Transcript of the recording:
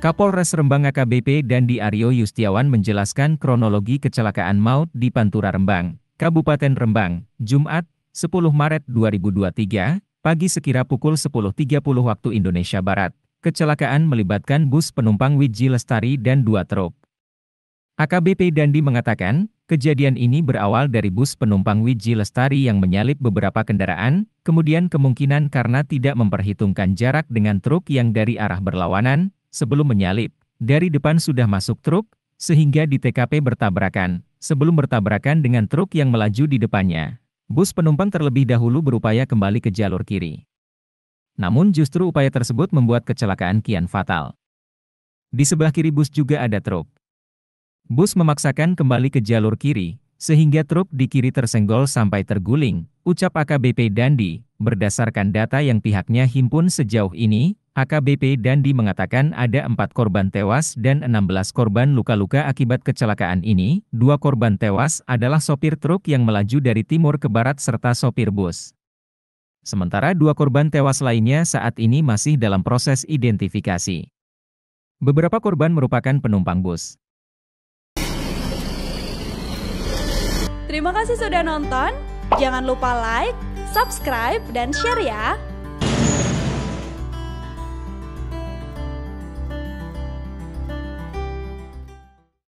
Kapolres Rembang AKBP Dandi Aryo Yustiawan menjelaskan kronologi kecelakaan maut di Pantura Rembang, Kabupaten Rembang, Jumat, 10 Maret 2023, pagi sekira pukul 10.30 waktu Indonesia Barat. Kecelakaan melibatkan bus penumpang Wiji Lestari dan dua truk. AKBP Dandi mengatakan, kejadian ini berawal dari bus penumpang Wiji Lestari yang menyalip beberapa kendaraan, kemudian kemungkinan karena tidak memperhitungkan jarak dengan truk yang dari arah berlawanan, Sebelum menyalip, dari depan sudah masuk truk, sehingga di TKP bertabrakan, sebelum bertabrakan dengan truk yang melaju di depannya. Bus penumpang terlebih dahulu berupaya kembali ke jalur kiri. Namun justru upaya tersebut membuat kecelakaan kian fatal. Di sebelah kiri bus juga ada truk. Bus memaksakan kembali ke jalur kiri, sehingga truk di kiri tersenggol sampai terguling, ucap AKBP Dandi, berdasarkan data yang pihaknya himpun sejauh ini, AKBP Dandi mengatakan ada empat korban tewas dan 16 korban luka-luka akibat kecelakaan ini. Dua korban tewas adalah sopir truk yang melaju dari timur ke barat serta sopir bus. Sementara dua korban tewas lainnya saat ini masih dalam proses identifikasi. Beberapa korban merupakan penumpang bus. Terima kasih sudah nonton. Jangan lupa like, subscribe, dan share ya.